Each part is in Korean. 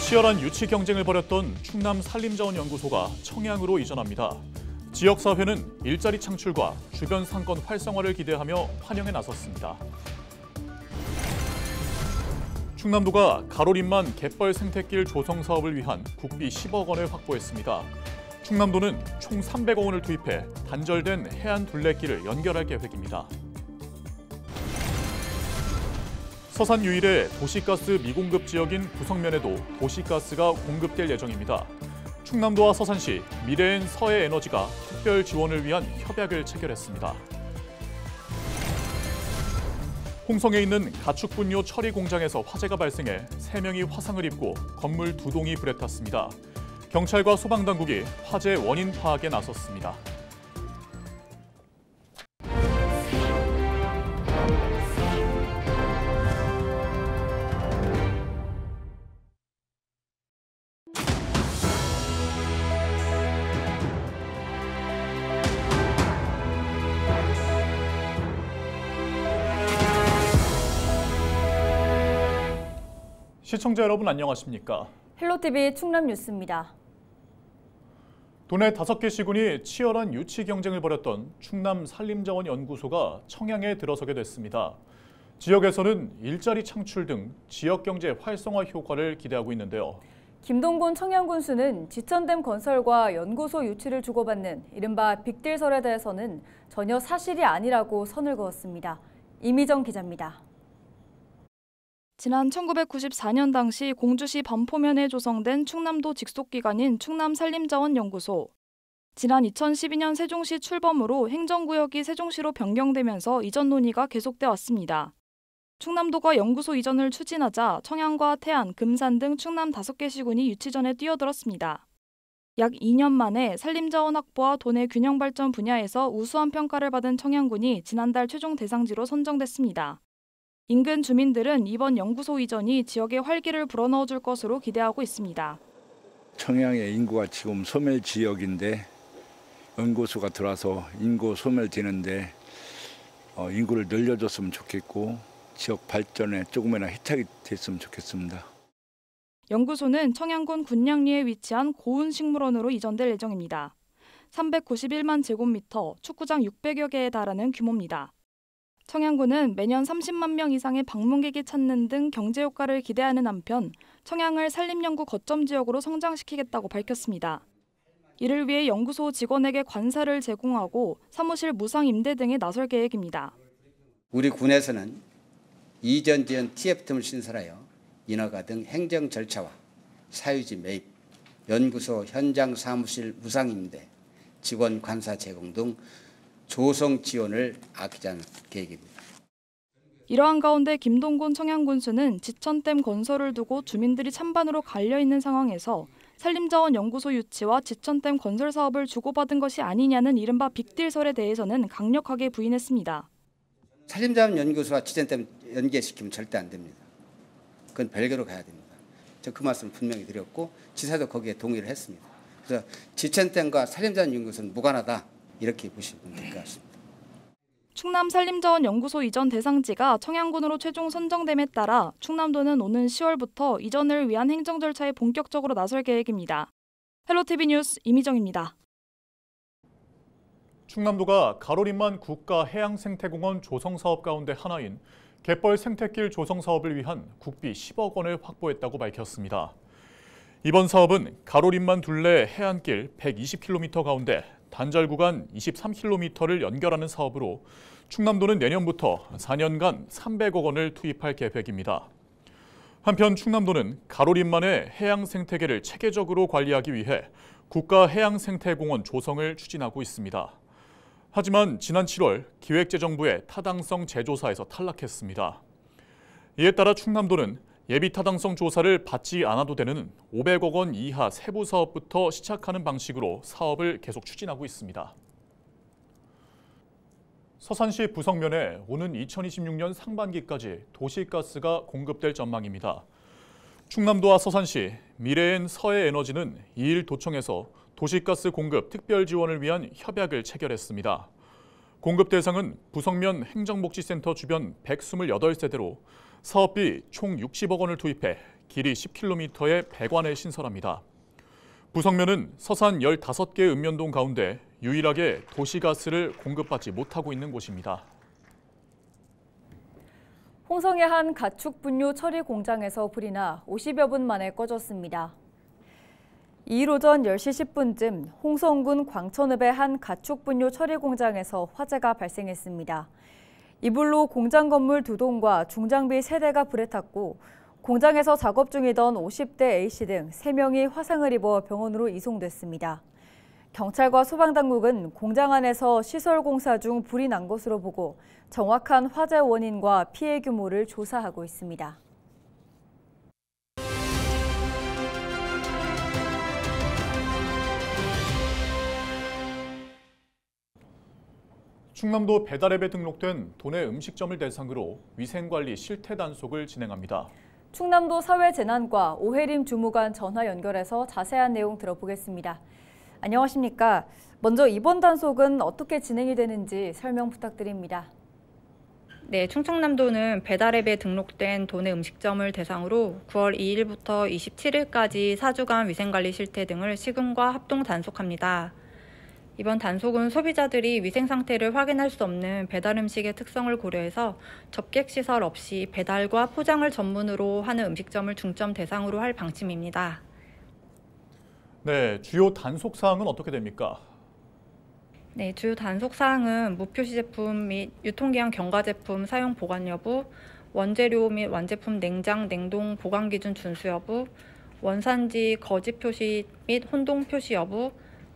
치열한 유치 경쟁을 벌였던 충남 산림자원연구소가 청양으로 이전합니다. 지역사회는 일자리 창출과 주변 상권 활성화를 기대하며 환영에 나섰습니다. 충남도가 가로림만 갯벌 생태길 조성 사업을 위한 국비 10억 원을 확보했습니다. 충남도는 총 300억 원을 투입해 단절된 해안 둘레길을 연결할 계획입니다. 서산 유일의 도시가스 미공급 지역인 구성면에도 도시가스가 공급될 예정입니다. 충남도와 서산시, 미래엔 서해에너지가 특별 지원을 위한 협약을 체결했습니다. 홍성에 있는 가축분뇨 처리 공장에서 화재가 발생해 3명이 화상을 입고 건물 두 동이 불에 탔습니다. 경찰과 소방당국이 화재 원인 파악에 나섰습니다. 시청자 여러분 안녕하십니까? 헬로TV 충남 뉴스입니다. 도내 다섯 개 시군이 치열한 유치 경쟁을 벌였던 충남 산림자원연구소가 청양에 들어서게 됐습니다. 지역에서는 일자리 창출 등 지역경제 활성화 효과를 기대하고 있는데요. 김동곤 청양군수는 지천댐 건설과 연구소 유치를 주고받는 이른바 빅딜설에 대해서는 전혀 사실이 아니라고 선을 그었습니다. 이미정 기자입니다. 지난 1994년 당시 공주시 반포면에 조성된 충남도 직속기관인 충남산림자원연구소. 지난 2012년 세종시 출범으로 행정구역이 세종시로 변경되면서 이전 논의가 계속돼 왔습니다. 충남도가 연구소 이전을 추진하자 청양과 태안, 금산 등 충남 5개 시군이 유치전에 뛰어들었습니다. 약 2년 만에 산림자원 확보와 도내 균형 발전 분야에서 우수한 평가를 받은 청양군이 지난달 최종 대상지로 선정됐습니다. 인근 주민들은 이번 연구소 이전이 지역에 활기를 불어넣어 줄 것으로 기대하고 있습니다. 청양의 인구가 지금 소멸 지역인데 연구소가 들어와서 인구 소멸되는데 어, 인구를 늘려줬으면 좋겠고 지역 발전에 조금이나 혜택이 됐으면 좋겠습니다. 연구소는 청양군 군양리에 위치한 고운식물원으로 이전될 예정입니다. 391만 제곱미터, 축구장 600여 개에 달하는 규모입니다. 청양군은 매년 30만 명 이상의 방문객이 찾는 등 경제 효과를 기대하는 한편 청양을 산림연구 거점 지역으로 성장시키겠다고 밝혔습니다. 이를 위해 연구소 직원에게 관사를 제공하고 사무실 무상 임대 등에 나설 계획입니다. 우리 군에서는 이전 지원 TF팀을 신설하여 인허가 등 행정 절차와 사유지 매입, 연구소 현장 사무실 무상 임대, 직원 관사 제공 등 조성 지원을 아끼자는 계획입니다. 이러한 가운데 김동곤 청양군수는 지천댐 건설을 두고 주민들이 찬반으로 갈려 있는 상황에서 산림자원연구소 유치와 지천댐 건설 사업을 주고받은 것이 아니냐는 이른바 빅딜설에 대해서는 강력하게 부인했습니다. 산림자원연구소와 지천댐 연계시키면 절대 안 됩니다. 그건 별개로 가야 됩니다. 저 그 말씀 분명히 드렸고 지사도 거기에 동의를 했습니다. 그래서 지천댐과 산림자원연구소는 무관하다. 이렇게 보시면 될 것 같습니다. 충남 산림자원 연구소 이전 대상지가 청양군으로 최종 선정됨에 따라 충남도는 오는 10월부터 이전을 위한 행정 절차에 본격적으로 나설 계획입니다. 헬로티비 뉴스 이미정입니다. 충남도가 가로림만 국가해양생태공원 조성사업 가운데 하나인 갯벌 생태길 조성 사업을 위한 국비 10억 원을 확보했다고 밝혔습니다. 이번 사업은 가로림만 둘레 해안길 120km 가운데 단절 구간 23km를 연결하는 사업으로 충남도는 내년부터 4년간 300억 원을 투입할 계획입니다. 한편 충남도는 가로림만의 해양 생태계를 체계적으로 관리하기 위해 국가해양생태공원 조성을 추진하고 있습니다. 하지만 지난 7월 기획재정부의 타당성 재조사에서 탈락했습니다. 이에 따라 충남도는 예비 타당성 조사를 받지 않아도 되는 500억 원 이하 세부 사업부터 시작하는 방식으로 사업을 계속 추진하고 있습니다. 서산시 부성면에 오는 2026년 상반기까지 도시가스가 공급될 전망입니다. 충남도와 서산시, 미래엔 서해에너지는 2일 도청에서 도시가스 공급 특별 지원을 위한 협약을 체결했습니다. 공급 대상은 부성면 행정복지센터 주변 128세대로 사업비 총 60억 원을 투입해 길이 10km의 배관을 신설합니다. 부성면은 서산 15개 읍면동 가운데 유일하게 도시가스를 공급받지 못하고 있는 곳입니다. 홍성의 한 가축 분뇨 처리 공장에서 불이 나 50여 분 만에 꺼졌습니다. 2일 오전 10시 10분쯤 홍성군 광천읍의 한 가축 분뇨 처리 공장에서 화재가 발생했습니다. 이불로 공장 건물 두 동과 중장비 세대가 불에 탔고 공장에서 작업 중이던 50대 A씨 등 3명이 화상을 입어 병원으로 이송됐습니다. 경찰과 소방당국은 공장 안에서 시설 공사 중 불이 난 것으로 보고 정확한 화재 원인과 피해 규모를 조사하고 있습니다. 충남도 배달앱에 등록된 도내 음식점을 대상으로 위생관리 실태 단속을 진행합니다. 충남도 사회재난과 오해림 주무관 전화 연결해서 자세한 내용 들어보겠습니다. 안녕하십니까? 먼저 이번 단속은 어떻게 진행이 되는지 설명 부탁드립니다. 네, 충청남도는 배달앱에 등록된 도내 음식점을 대상으로 9월 2일부터 27일까지 4주간 위생관리 실태 등을 시군과 합동 단속합니다. 이번 단속은 소비자들이 위생 상태를 확인할 수 없는 배달 음식의 특성을 고려해서 접객 시설 없이 배달과 포장을 전문으로 하는 음식점을 중점 대상으로 할 방침입니다. 네, 주요 단속 사항은 어떻게 됩니까? 네, 주요 단속 사항은 무표시 제품 및 유통기한 경과 제품 사용 보관 여부, 원재료 및 완제품 냉장, 냉동 보관 기준 준수 여부, 원산지 거짓 표시 및 혼동 표시 여부,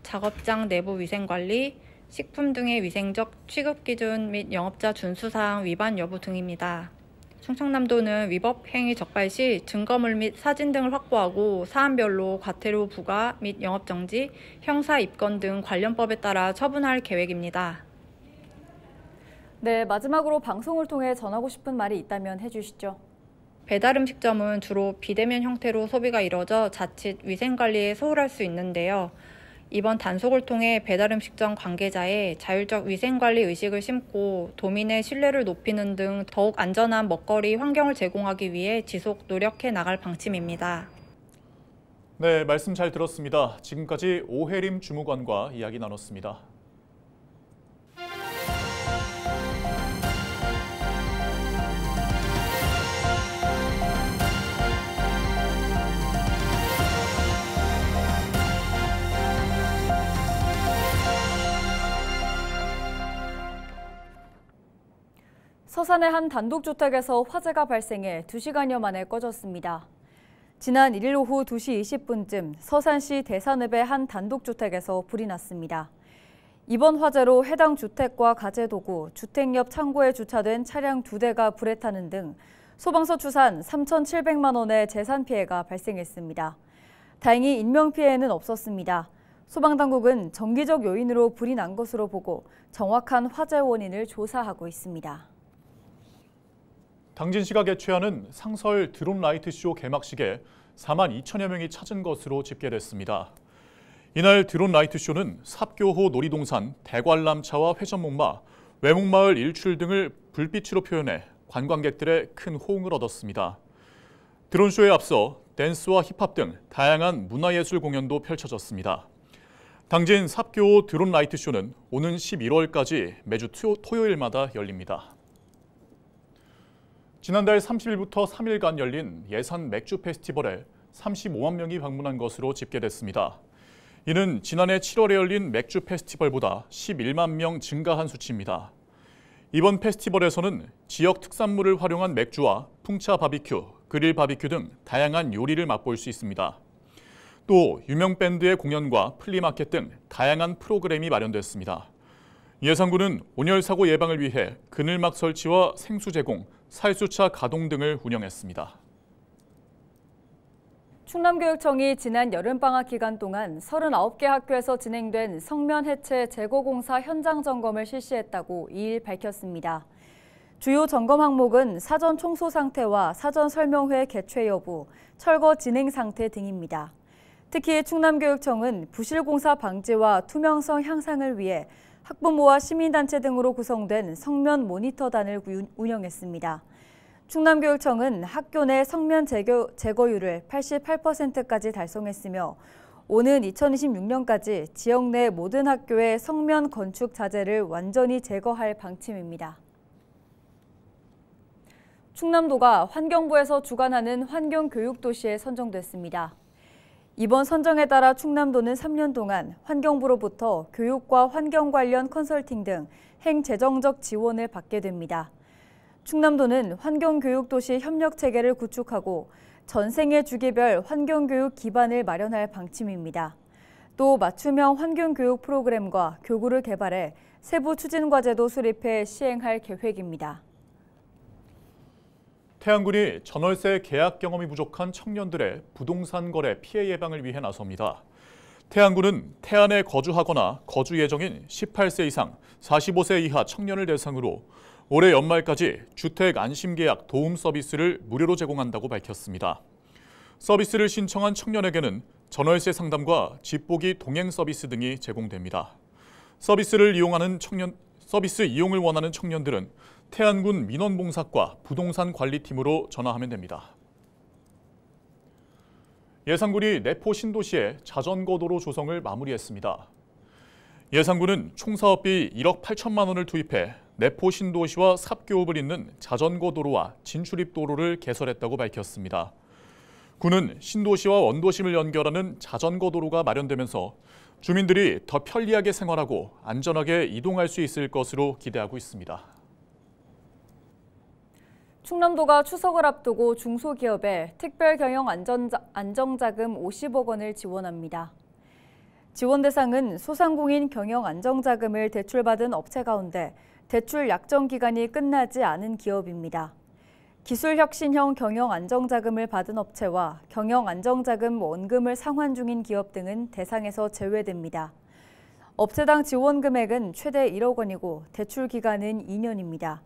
작업장 내부 위생관리, 식품 등의 위생적 취급기준 및 영업자 준수사항 위반 여부 등입니다. 충청남도는 위법 행위 적발 시 증거물 및 사진 등을 확보하고 사안별로 과태료 부과 및 영업정지, 형사 입건 등 관련법에 따라 처분할 계획입니다. 네, 마지막으로 방송을 통해 전하고 싶은 말이 있다면 해주시죠. 배달 음식점은 주로 비대면 형태로 소비가 이뤄져 자칫 위생관리에 소홀할 수 있는데요. 이번 단속을 통해 배달음식점 관계자의 자율적 위생관리 의식을 심고 도민의 신뢰를 높이는 등 더욱 안전한 먹거리 환경을 제공하기 위해 지속 노력해 나갈 방침입니다. 네, 말씀 잘 들었습니다. 지금까지 오해림 주무관과 이야기 나눴습니다. 서산의 한 단독주택에서 화재가 발생해 2시간여 만에 꺼졌습니다. 지난 1일 오후 2시 20분쯤 서산시 대산읍의 한 단독주택에서 불이 났습니다. 이번 화재로 해당 주택과 가재도구, 주택 옆 창고에 주차된 차량 2대가 불에 타는 등 소방서 추산 3,700만 원의 재산 피해가 발생했습니다. 다행히 인명피해는 없었습니다. 소방당국은 정기적 요인으로 불이 난 것으로 보고 정확한 화재 원인을 조사하고 있습니다. 당진시가 개최하는 상설 드론 라이트쇼 개막식에 4만 2천여 명이 찾은 것으로 집계됐습니다. 이날 드론 라이트쇼는 삽교호 놀이동산, 대관람차와 회전목마, 외목마을 일출 등을 불빛으로 표현해 관광객들의 큰 호응을 얻었습니다. 드론쇼에 앞서 댄스와 힙합 등 다양한 문화예술 공연도 펼쳐졌습니다. 당진 삽교호 드론 라이트쇼는 오는 11월까지 매주 토요일마다 열립니다. 지난달 30일부터 3일간 열린 예산 맥주 페스티벌에 35만 명이 방문한 것으로 집계됐습니다. 이는 지난해 7월에 열린 맥주 페스티벌보다 11만 명 증가한 수치입니다. 이번 페스티벌에서는 지역 특산물을 활용한 맥주와 풍차 바비큐, 그릴 바비큐 등 다양한 요리를 맛볼 수 있습니다. 또 유명 밴드의 공연과 플리마켓 등 다양한 프로그램이 마련됐습니다. 예산군은 온열 사고 예방을 위해 그늘막 설치와 생수 제공, 살수차 가동 등을 운영했습니다. 충남교육청이 지난 여름방학 기간 동안 39개 학교에서 진행된 성면 해체 재고공사 현장 점검을 실시했다고 2일 밝혔습니다. 주요 점검 항목은 사전 총소 상태와 사전 설명회 개최 여부, 철거 진행 상태 등입니다. 특히 충남교육청은 부실공사 방지와 투명성 향상을 위해 학부모와 시민단체 등으로 구성된 성면 모니터단을 운영했습니다. 충남교육청은 학교 내 성면 제거, 제거율을 88%까지 달성했으며 오는 2026년까지 지역 내 모든 학교의 성면 건축 자재를 완전히 제거할 방침입니다. 충남도가 환경부에서 주관하는 환경교육도시에 선정됐습니다. 이번 선정에 따라 충남도는 3년 동안 환경부로부터 교육과 환경 관련 컨설팅 등 행재정적 지원을 받게 됩니다. 충남도는 환경교육도시 협력체계를 구축하고 전생의 주기별 환경교육 기반을 마련할 방침입니다. 또 맞춤형 환경교육 프로그램과 교구를 개발해 세부 추진과제도 수립해 시행할 계획입니다. 태양군이 전월세 계약 경험이 부족한 청년들의 부동산 거래 피해 예방을 위해 나섭니다. 태양군은 태안에 거주하거나 거주 예정인 18세 이상 45세 이하 청년을 대상으로 올해 연말까지 주택 안심계약 도움 서비스를 무료로 제공한다고 밝혔습니다. 서비스를 신청한 청년에게는 전월세 상담과 집 보기 동행 서비스 등이 제공됩니다. 서비스를 이용하는 청년 서비스 이용을 원하는 청년들은 태안군 민원봉사과 부동산관리팀으로 전화하면 됩니다. 예산군이 내포 신도시에 자전거 도로 조성을 마무리했습니다. 예산군은 총사업비 1억 8천만 원을 투입해 내포 신도시와 삽교읍을 잇는 자전거 도로와 진출입 도로를 개설했다고 밝혔습니다. 군은 신도시와 원도심을 연결하는 자전거 도로가 마련되면서 주민들이 더 편리하게 생활하고 안전하게 이동할 수 있을 것으로 기대하고 있습니다. 충남도가 추석을 앞두고 중소기업에 특별경영 안정자금 50억 원을 지원합니다. 지원 대상은 소상공인 경영 안정자금을 대출받은 업체 가운데 대출 약정 기간이 끝나지 않은 기업입니다. 기술혁신형 경영 안정자금을 받은 업체와 경영 안정자금 원금을 상환 중인 기업 등은 대상에서 제외됩니다. 업체당 지원 금액은 최대 1억 원이고 대출 기간은 2년입니다.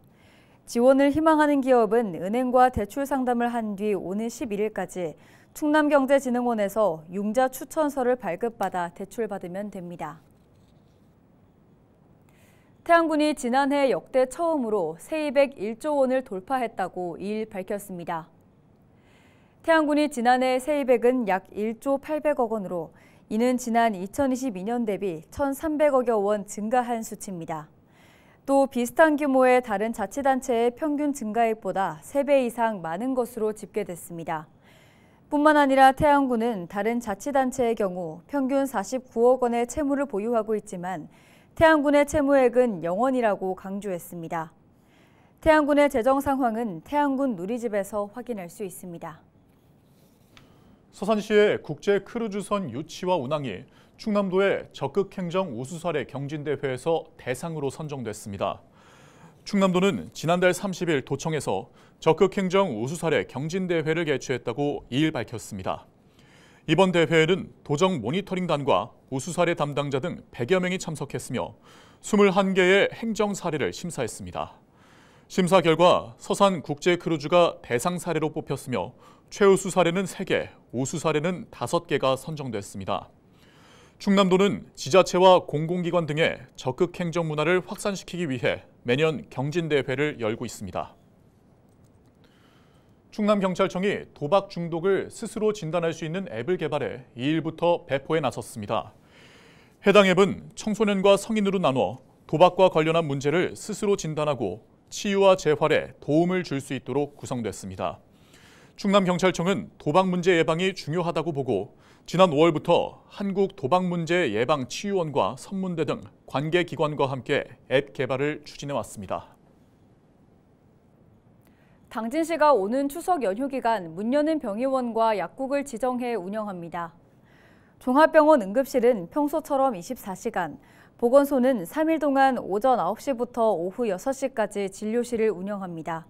지원을 희망하는 기업은 은행과 대출 상담을 한 뒤 오는 11일까지 충남경제진흥원에서 융자 추천서를 발급받아 대출받으면 됩니다. 태양군이 지난해 역대 처음으로 세입액 1조 원을 돌파했다고 2일 밝혔습니다. 태양군이 지난해 세입액은 약 1조 800억 원으로 이는 지난 2022년 대비 1,300억여 원 증가한 수치입니다. 또 비슷한 규모의 다른 자치단체의 평균 증가액보다 3배 이상 많은 것으로 집계됐습니다. 뿐만 아니라 태안군은 다른 자치단체의 경우 평균 49억 원의 채무를 보유하고 있지만 태안군의 채무액은 0원이라고 강조했습니다. 태안군의 재정 상황은 태안군 누리집에서 확인할 수 있습니다. 서산시의 국제 크루즈선 유치와 운항이 충남도의 적극행정 우수사례 경진대회에서 대상으로 선정됐습니다. 충남도는 지난달 30일 도청에서 적극행정 우수사례 경진대회를 개최했다고 2일 밝혔습니다. 이번 대회에는 도정 모니터링단과 우수사례 담당자 등 100여 명이 참석했으며 21개의 행정 사례를 심사했습니다. 심사 결과 서산 국제 크루즈가 대상 사례로 뽑혔으며 최우수 사례는 3개, 우수 사례는 5개가 선정됐습니다. 충남도는 지자체와 공공기관 등의 적극 행정 문화를 확산시키기 위해 매년 경진대회를 열고 있습니다. 충남경찰청이 도박 중독을 스스로 진단할 수 있는 앱을 개발해 2일부터 배포에 나섰습니다. 해당 앱은 청소년과 성인으로 나눠 도박과 관련한 문제를 스스로 진단하고 치유와 재활에 도움을 줄 수 있도록 구성됐습니다. 충남경찰청은 도박 문제 예방이 중요하다고 보고 지난 5월부터 한국도박문제예방치유원과 선문대 등 관계기관과 함께 앱 개발을 추진해왔습니다. 당진 시가 오는 추석 연휴 기간 문 여는 병의원과 약국을 지정해 운영합니다. 종합병원 응급실은 평소처럼 24시간, 보건소는 3일 동안 오전 9시부터 오후 6시까지 진료실을 운영합니다.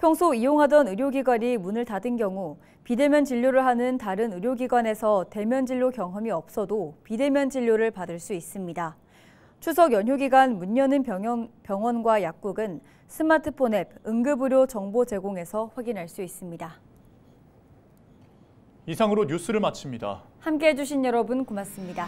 평소 이용하던 의료기관이 문을 닫은 경우 비대면 진료를 하는 다른 의료기관에서 대면 진료 경험이 없어도 비대면 진료를 받을 수 있습니다. 추석 연휴 기간 문 여는 병원, 과 약국은 스마트폰 앱 응급의료 정보 제공에서 확인할 수 있습니다. 이상으로 뉴스를 마칩니다. 함께해 주신 여러분 고맙습니다.